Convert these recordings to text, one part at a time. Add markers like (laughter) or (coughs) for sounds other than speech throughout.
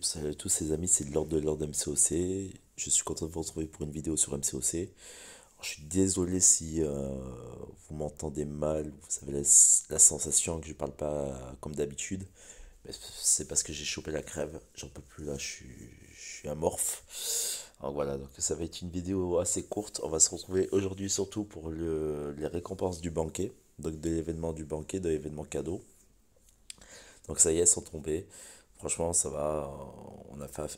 Salut à tous ces amis, c'est de l'ordre de l'ordre MCOC. Je suis content de vous retrouver pour une vidéo sur MCOC. je suis désolé si euh, vous m'entendez mal, vous avez la, sensation que je parle pas comme d'habitude. mais C'est parce que j'ai chopé la crève, j'en peux plus là, je suis, je suis amorphe. Alors voilà, donc ça va être une vidéo assez courte. On va se retrouver aujourd'hui surtout pour le, les récompenses du banquet, donc de l'événement du banquet, de l'événement cadeau. Donc ça y est, sans tromper Franchement, ça va.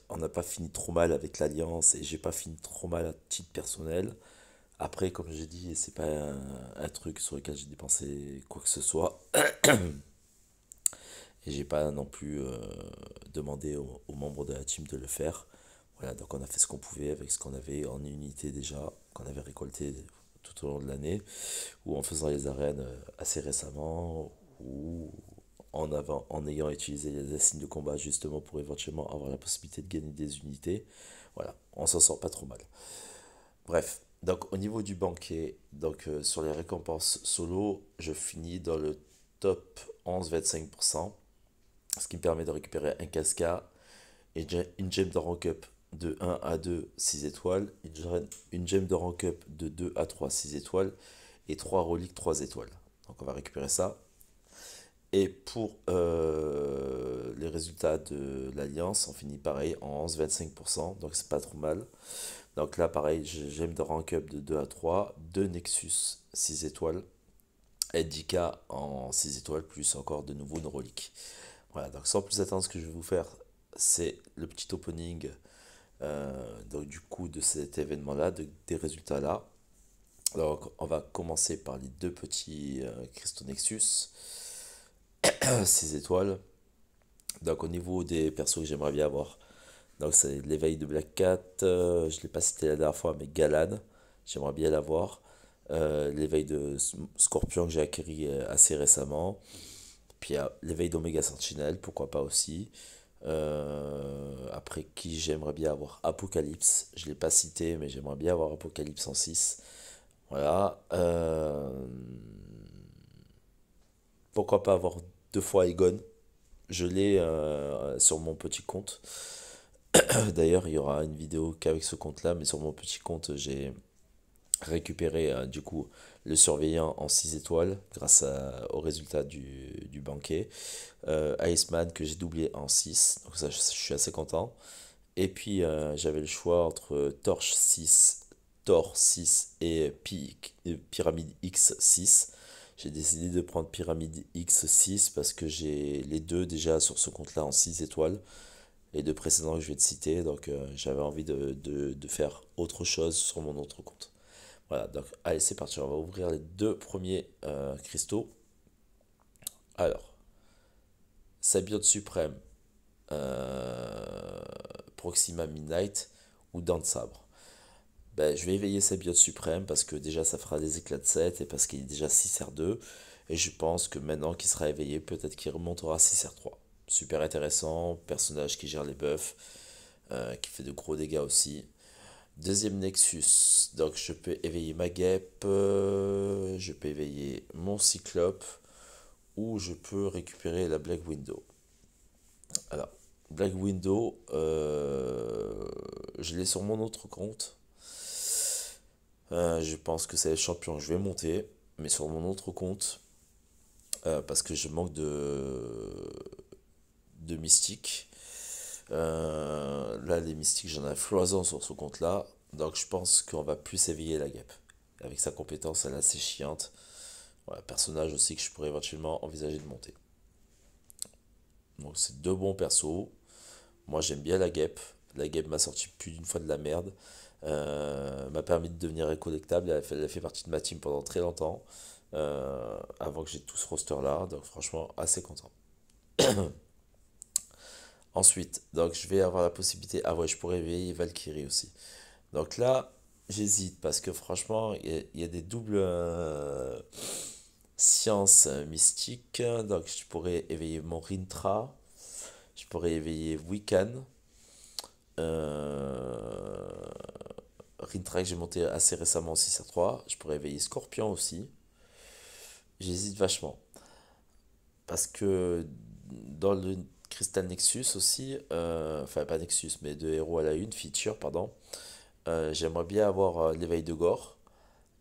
On n'a pas fini trop mal avec l'Alliance et j'ai pas fini trop mal à titre personnel. Après, comme j'ai dit, c'est pas un, truc sur lequel j'ai dépensé quoi que ce soit. et j'ai pas non plus euh, demandé aux, aux, membres de la team de le faire. Voilà, donc on a fait ce qu'on pouvait avec ce qu'on avait en unité déjà, qu'on avait récolté tout au long de l'année, ou en faisant les arènes euh, assez récemment, ou en avant en ayant utilisé les assignes de combat justement pour éventuellement avoir la possibilité de gagner des unités. Voilà, on s'en sort pas trop mal. Bref, donc au niveau du banquet, donc euh, sur les récompenses solo, je finis dans le top 11-25%, ce qui me permet de récupérer un casca et une gemme de rank up de 1 à 2 6 étoiles, une gemme de rank up de 2 à 3 6 étoiles et 3 reliques 3 étoiles. Donc on va récupérer ça. Et pour euh, les résultats de l'Alliance, on finit pareil en 11-25%, donc c'est pas trop mal. Donc là, pareil, j'aime de rank up de 2 à 3, 2 Nexus 6 étoiles, et 10K en 6 étoiles, plus encore de nouveau une relique. Voilà, donc sans plus attendre, ce que je vais vous faire, c'est le petit opening euh, donc du coup de cet événement-là, des résultats-là. Donc on va commencer par les deux petits euh, cristaux Nexus. (clears throat) ces étoiles. Donc au niveau des persos que j'aimerais bien avoir, donc c'est l'éveil de Black Cat, euh, je l'ai pas cité la dernière fois, mais Galad, j'aimerais bien l'avoir. Euh, l'éveil de Scorpion que j'ai acquis euh, assez récemment. Puis l'éveil d'Omega Sentinel, pourquoi pas aussi. après qui j'aimerais bien avoir Apocalypse, je l'ai pas cité, mais j'aimerais bien avoir Apocalypse en 6. Voilà. Euh, pourquoi pas avoir deux fois Egon Je l'ai euh, sur mon petit compte. (clears throat) D'ailleurs, il y aura une vidéo qu'avec ce compte-là, mais sur mon petit compte, j'ai récupéré euh, du coup le surveillant en 6 étoiles grâce au résultat du, banquet. Euh, Iceman que j'ai doublé en 6, donc ça je, suis assez content. Et puis j'avais le choix entre Torche 6, Tor 6 et Pyramide X 6. J'ai décidé de prendre Pyramide X6 parce que j'ai les deux déjà sur ce compte-là en 6 étoiles. Les deux précédents que je vais te citer. Donc euh, j'avais envie de, faire autre chose sur mon autre compte. Voilà, donc allez, c'est parti. On va ouvrir les deux premiers euh, cristaux. Alors, Sabiote Suprême, euh, Proxima Midnight ou Dent Sabre. Ben, je vais éveiller sa biote suprême parce que déjà ça fera des éclats de 7 et parce qu'il est déjà 6 R2. Et je pense que maintenant qu'il sera éveillé, peut-être qu'il remontera 6 R3. Super intéressant, personnage qui gère les buffs, euh, qui fait de gros dégâts aussi. Deuxième Nexus, donc je peux éveiller ma guêpe, euh, je peux éveiller mon cyclope, ou je peux récupérer la Black Window. Alors, Black Window, euh, je l'ai sur mon autre compte, euh, je pense que c'est champion champion Je vais monter, mais sur mon autre compte, euh, parce que je manque de, de mystique. Euh, là, les mystiques, j'en ai un floison sur ce compte-là. Donc, je pense qu'on va plus éveiller la guêpe. Avec sa compétence, elle est assez chiante. personnage aussi que je pourrais éventuellement envisager de monter. Donc, c'est deux bons persos. Moi, j'aime bien la guêpe. La guêpe m'a sorti plus d'une fois de la merde. Euh, m'a permis de devenir récollectable. Elle a, fait, partie de ma team pendant très longtemps, euh, avant que j'ai tout ce roster-là. Donc franchement, assez content. (coughs) Ensuite, donc je vais avoir la possibilité... Ah ouais, je pourrais éveiller Valkyrie aussi. Donc là, j'hésite parce que franchement, il y, a des doubles euh, sciences mystiques. Donc je pourrais éveiller mon Rintra. Je pourrais éveiller Wiccan. Euh, Rintrack, j'ai monté assez récemment 6 à 3. Je pourrais éveiller Scorpion aussi. J'hésite vachement. Parce que dans le Crystal Nexus aussi, euh, enfin pas Nexus, mais de héros à la une, feature, pardon, euh, j'aimerais bien avoir euh, l'éveil de Gore,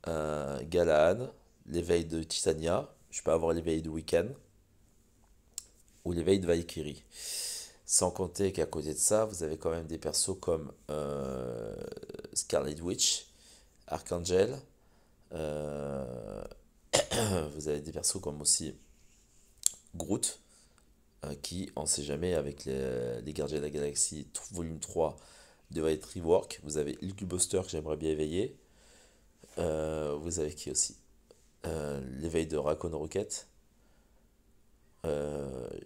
Galahan. l'éveil de Titania, je peux avoir l'éveil de Weekend ou l'éveil de Valkyrie. Sans compter qu'à côté de ça, vous avez quand même des persos comme Scarlet Witch, Archangel. Euh, (coughs) vous avez des persos comme aussi Groot, euh, qui, on sait jamais, avec les, Gardiens de la Galaxie, volume 3, devait être rework. Vous avez Hulk Buster que j'aimerais bien éveiller. Euh, vous avez qui aussi L'éveil de Raccoon Rocket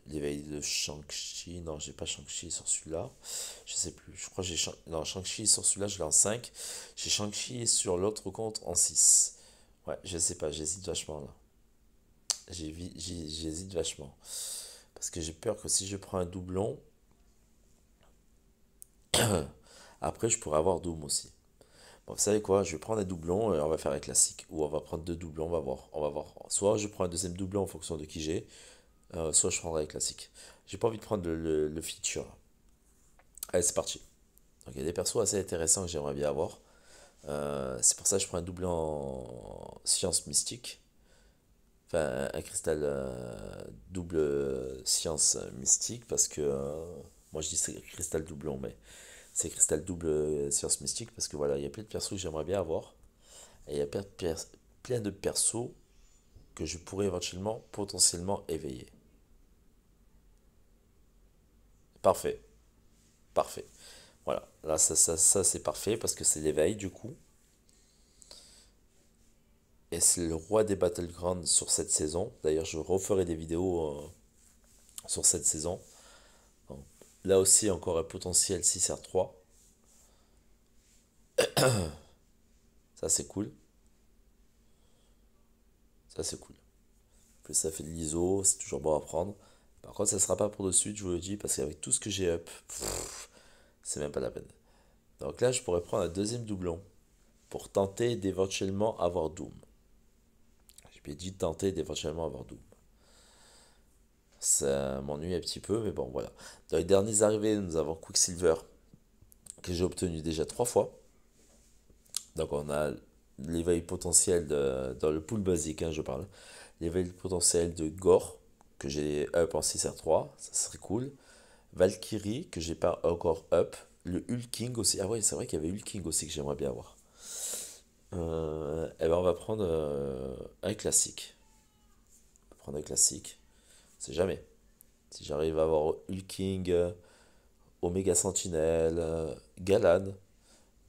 l'éveil de Shang-Chi. Non, j'ai pas shang sur celui-là. Je sais plus. Je crois que j'ai Shang... sur celui-là, je l'ai en 5. J'ai shang sur l'autre compte en 6. Ouais, je sais pas, j'hésite vachement là. J'hésite vachement. Parce que j'ai peur que si je prends un doublon, (coughs) après je pourrais avoir Doom aussi. Bon, vous savez quoi, je vais prendre un doublon et euh, on va faire un classique. Ou on va prendre deux doublons, on va voir. On va voir. Soit je prends un deuxième doublon en fonction de qui j'ai, euh, soit je prendrai les classiques. J'ai pas envie de prendre le, feature. Allez, c'est parti. Donc, il y a des persos assez intéressants que j'aimerais bien avoir. Euh, c'est pour ça que je prends un double en science mystique. Enfin, un cristal euh, double science mystique parce que. moi, je dis c'est cristal doublon, mais c'est cristal double science mystique parce que voilà, il y a plein de persos que j'aimerais bien avoir. Et il y a plein de persos que je pourrais éventuellement potentiellement éveiller. Parfait. Parfait. Voilà, là ça, ça, ça c'est parfait parce que c'est l'éveil du coup. Et c'est le roi des Battlegrounds sur cette saison. D'ailleurs je referai des vidéos euh, sur cette saison. là aussi encore un potentiel 6R3. (coughs) ça c'est cool. Ça c'est cool. Plus ça fait de l'ISO, c'est toujours bon à prendre. Par contre, ça sera pas pour de suite, je vous le dis, parce qu'avec tout ce que j'ai up, c'est même pas la peine. Donc là, je pourrais prendre un deuxième doublon pour tenter d'éventuellement avoir Doom. J'ai dit tenter d'éventuellement avoir Doom. Ça m'ennuie un petit peu, mais bon, voilà. Dans les derniers arrivées, nous avons Quicksilver, que j'ai obtenu déjà trois fois. Donc on a l'éveil potentiel de, dans le pool basique, hein, je parle. L'éveil potentiel de Gore, que j'ai up en 6 r 3, ça serait cool. Valkyrie, que j'ai pas encore up. Le Hulking aussi. Ah oui c'est vrai qu'il y avait Hulking aussi que j'aimerais bien avoir. et euh, eh ben on va prendre euh, un classique. On va prendre un classique. C'est jamais. Si j'arrive à avoir Hulking, Omega Sentinel, Galan,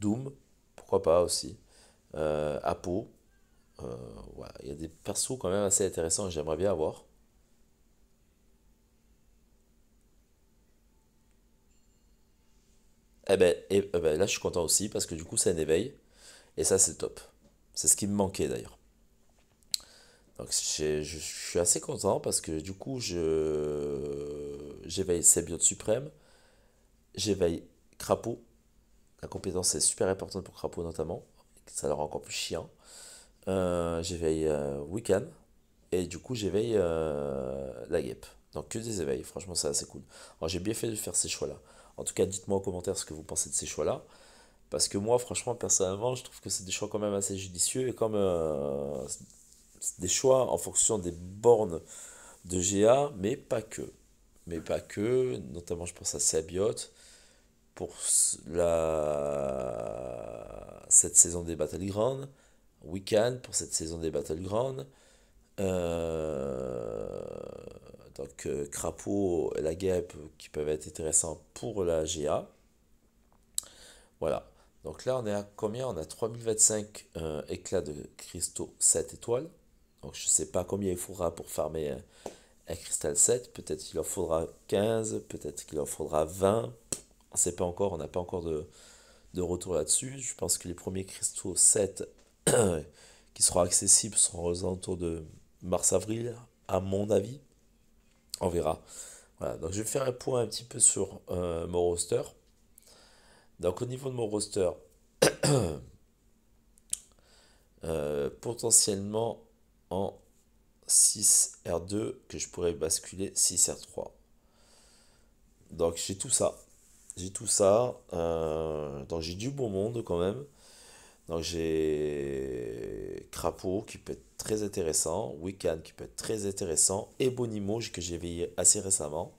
Doom, pourquoi pas aussi. Euh, Apo. il y a des persos quand même assez intéressants que j'aimerais bien avoir. et, eh ben, eh, eh ben, là, je suis content aussi parce que du coup, c'est un éveil. Et ça, c'est top. C'est ce qui me manquait d'ailleurs. Donc, je, suis assez content parce que du coup, je j'éveille Sébiote Suprême. J'éveille Crapaud. La compétence est super importante pour Crapaud notamment. Ça leur rend encore plus chiant. Euh, j'éveille euh, weekend Et du coup, j'éveille euh, la guêpe. Donc, que des éveils. Franchement, c'est assez cool. Alors, j'ai bien fait de faire ces choix-là. En tout cas, dites-moi en commentaire ce que vous pensez de ces choix-là. Parce que moi, franchement, personnellement, je trouve que c'est des choix quand même assez judicieux et comme euh, des choix en fonction des bornes de GA, mais pas que. Mais pas que, notamment je pense à Sabiot pour la... cette saison des Battlegrounds, Weekend pour cette saison des Battlegrounds. Euh... Donc, crapaud crapaud, la guêpe qui peuvent être intéressants pour la GA. Voilà. Donc là, on est à combien On a 3025 euh, éclats de cristaux 7 étoiles. Donc, je ne sais pas combien il faudra pour farmer un, cristal 7. Peut-être qu'il en faudra 15, peut-être qu'il en faudra 20. On ne sait pas encore, on n'a pas encore de, de retour là-dessus. Je pense que les premiers cristaux 7 (coughs) qui seront accessibles seront aux de mars-avril, à mon avis. On verra. Voilà, donc je vais faire un point un petit peu sur euh, mon roster. Donc au niveau de mon roster, (coughs) euh, potentiellement en 6R2 que je pourrais basculer 6R3. Donc j'ai tout ça. J'ai tout ça. Euh, donc j'ai du bon monde quand même. Donc j'ai Crapaud qui peut être très intéressant, Wiccan qui peut être très intéressant, et Bonimo que j'ai veillé assez récemment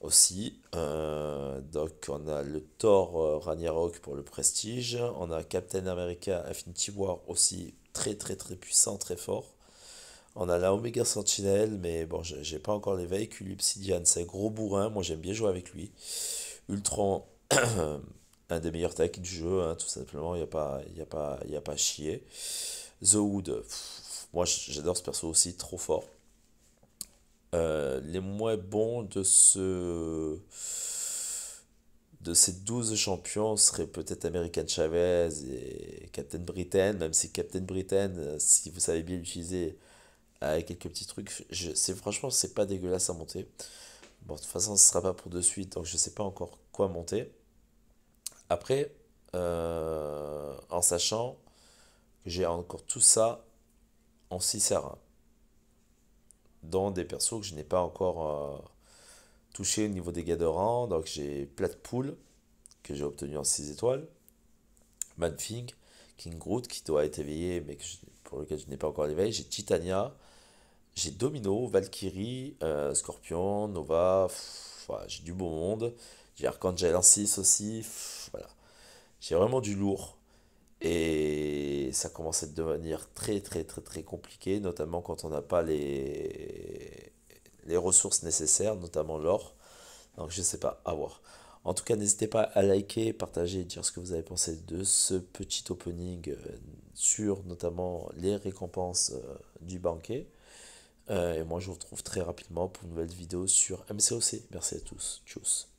aussi. Euh, donc on a le Thor euh, Ragnarok pour le prestige, on a Captain America Infinity War aussi très très très puissant, très fort. On a la Omega Sentinel, mais bon, j'ai pas encore les véhicules Obsidian, c'est gros bourrin, moi j'aime bien jouer avec lui. Ultron (clears throat) un des meilleurs tacs du jeu, hein, tout simplement, il n'y a, pas, y a, a pas chier. The Wood, moi j'adore ce perso aussi, trop fort. Euh, les moins bons de ce de ces 12 champions seraient peut-être American Chavez et Captain Britain, même si Captain Britain, euh, si vous savez bien l'utiliser avec quelques petits trucs, je, c'est, franchement, c'est pas dégueulasse à monter. Bon, de toute façon, ce sera pas pour de suite, donc je sais pas encore quoi monter. Après, euh, en sachant que j'ai encore tout ça en 6 R1, dont des persos que je n'ai pas encore euh, touché au niveau des gars de rang. Donc j'ai Plate Pool, que j'ai obtenu en 6 étoiles, Manfing, King Groot, qui doit être éveillé, mais pour lequel je n'ai pas encore éveillé, j'ai Titania, j'ai Domino, Valkyrie, euh, Scorpion, Nova, j'ai du beau monde. J'ai Arcangel 6 aussi. voilà. J'ai vraiment du lourd. Et ça commence à devenir très très très très compliqué, notamment quand on n'a pas les... les ressources nécessaires, notamment l'or. Donc je ne sais pas, à voir. En tout cas, n'hésitez pas à liker, partager, dire ce que vous avez pensé de ce petit opening euh, sur notamment les récompenses euh, du banquet. Euh, et moi, je vous retrouve très rapidement pour une nouvelle vidéo sur MCOC. Merci à tous. Tchuss.